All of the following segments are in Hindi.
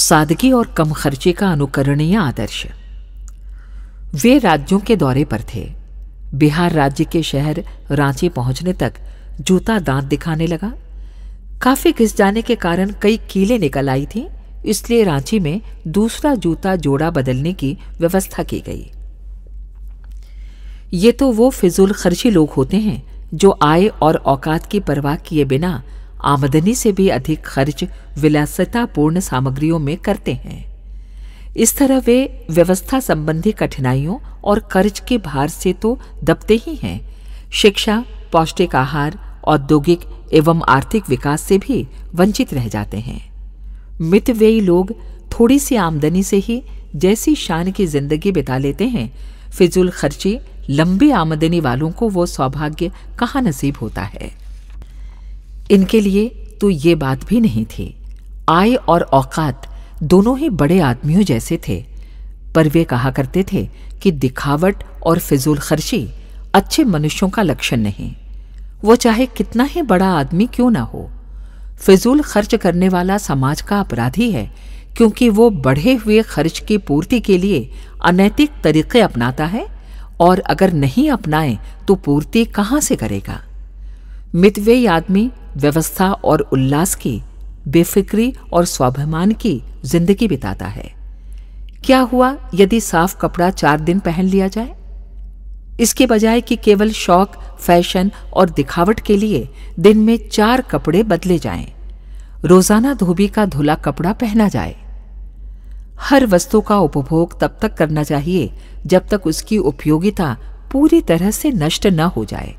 सादगी और कम खर्चे का अनुकरणीय आदर्श वे राज्यों के दौरे पर थे बिहार राज्य के शहर रांची पहुंचने तक जूता दांत दिखाने लगा काफी घिस जाने के कारण कई कीले निकल आई थी इसलिए रांची में दूसरा जूता जोड़ा बदलने की व्यवस्था की गई ये तो वो फिजूल खर्ची लोग होते हैं जो आय और औकात की परवाह किए बिना आमदनी से भी अधिक खर्च विलासितापूर्ण सामग्रियों में करते हैं इस तरह वे व्यवस्था संबंधी कठिनाइयों और कर्ज के भार से तो दबते ही हैं शिक्षा पौष्टिक आहार औद्योगिक एवं आर्थिक विकास से भी वंचित रह जाते हैं मितव्ययी लोग थोड़ी सी आमदनी से ही जैसी शान की जिंदगी बिता लेते हैं फिजूल खर्ची लंबी आमदनी वालों को वो सौभाग्य कहाँ नसीब होता है इनके लिए तो ये बात भी नहीं थी आय और औकात दोनों ही बड़े आदमियों जैसे थे पर वे कहा करते थे कि दिखावट और फिजूल खर्ची अच्छे मनुष्यों का लक्षण नहीं वो चाहे कितना ही बड़ा आदमी क्यों ना हो फिजूल खर्च करने वाला समाज का अपराधी है क्योंकि वो बढ़े हुए खर्च की पूर्ति के लिए अनैतिक तरीके अपनाता है और अगर नहीं अपनाए तो पूर्ति कहाँ से करेगा मितवे आदमी व्यवस्था और उल्लास की बेफिक्री और स्वाभिमान की जिंदगी बिताता है क्या हुआ यदि साफ कपड़ा चार दिन पहन लिया जाए इसके बजाय कि केवल शौक फैशन और दिखावट के लिए दिन में चार कपड़े बदले जाएं, रोजाना धोबी का धुला कपड़ा पहना जाए हर वस्तु का उपभोग तब तक करना चाहिए जब तक उसकी उपयोगिता पूरी तरह से नष्ट न हो जाए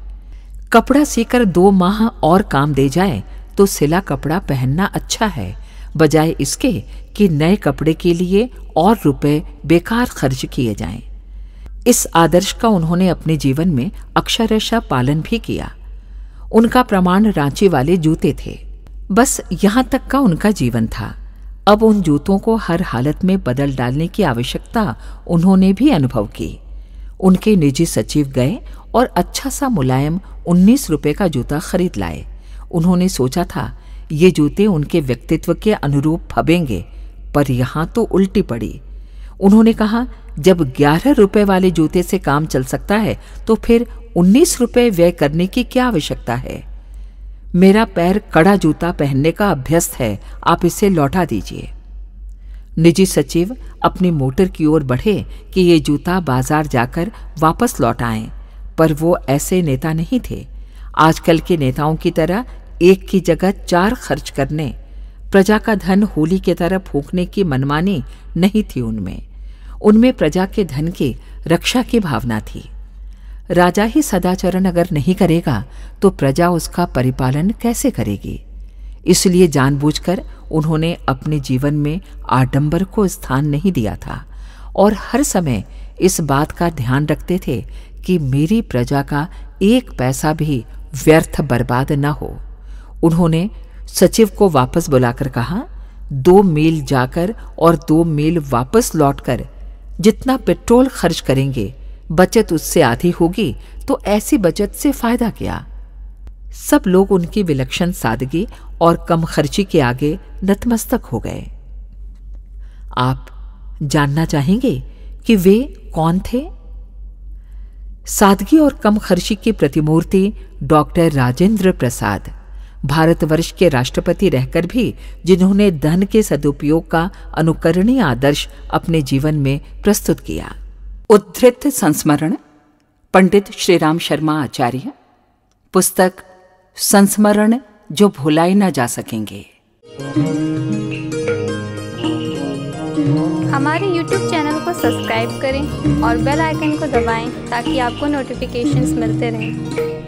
कपड़ा सीकर दो माह और काम दे जाए तो सिला कपड़ा पहनना अच्छा है बजाय इसके कि नए कपड़े के लिए और रुपए बेकार खर्च किए जाएं। इस आदर्श का उन्होंने अपने जीवन में अक्षरशः पालन भी किया उनका प्रमाण रांची वाले जूते थे बस यहाँ तक का उनका जीवन था अब उन जूतों को हर हालत में बदल डालने की आवश्यकता उन्होंने भी अनुभव की उनके निजी सचिव गए और अच्छा सा मुलायम उन्नीस रुपए का जूता खरीद लाए उन्होंने सोचा था ये जूते उनके व्यक्तित्व के अनुरूप फबेंगे पर यहाँ तो उल्टी पड़ी उन्होंने कहा जब ग्यारह रुपए वाले जूते से काम चल सकता है तो फिर उन्नीस रुपए व्यय करने की क्या आवश्यकता है मेरा पैर कड़ा जूता पहनने का अभ्यस्त है आप इसे लौटा दीजिए निजी सचिव अपनी मोटर की ओर बढ़े कि ये जूता बाजार जाकर वापस लौट आएं। पर वो ऐसे नेता नहीं थे आजकल के नेताओं की तरह एक की जगह चार खर्च करने प्रजा का धन होली की तरह फूकने की मनमानी नहीं थी उनमें उनमें प्रजा के धन की रक्षा की भावना थी राजा ही सदाचरण अगर नहीं करेगा तो प्रजा उसका परिपालन कैसे करेगी इसलिए जानबूझकर उन्होंने अपने जीवन में आडंबर को स्थान नहीं दिया था और हर समय इस बात का ध्यान रखते थे कि मेरी प्रजा का एक पैसा भी व्यर्थ बर्बाद न हो उन्होंने सचिव को वापस बुलाकर कहा दो मील जाकर और दो मील वापस लौटकर जितना पेट्रोल खर्च करेंगे बचत उससे आधी होगी तो ऐसी बचत से फायदा क्या सब लोग उनकी विलक्षण सादगी और कम खर्ची के आगे नतमस्तक हो गए आप जानना चाहेंगे कि वे कौन थे सादगी और कम खर्ची की प्रतिमूर्ति डॉक्टर राजेंद्र प्रसाद भारतवर्ष के राष्ट्रपति रहकर भी जिन्होंने धन के सदुपयोग का अनुकरणीय आदर्श अपने जीवन में प्रस्तुत किया उद्धृत संस्मरण पंडित श्रीराम शर्मा आचार्य पुस्तक संस्मरण जो भुलाए ना जा सकेंगे हमारे YouTube चैनल को सब्सक्राइब करें और बेल आइकन को दबाएं ताकि आपको नोटिफिकेशंस मिलते रहें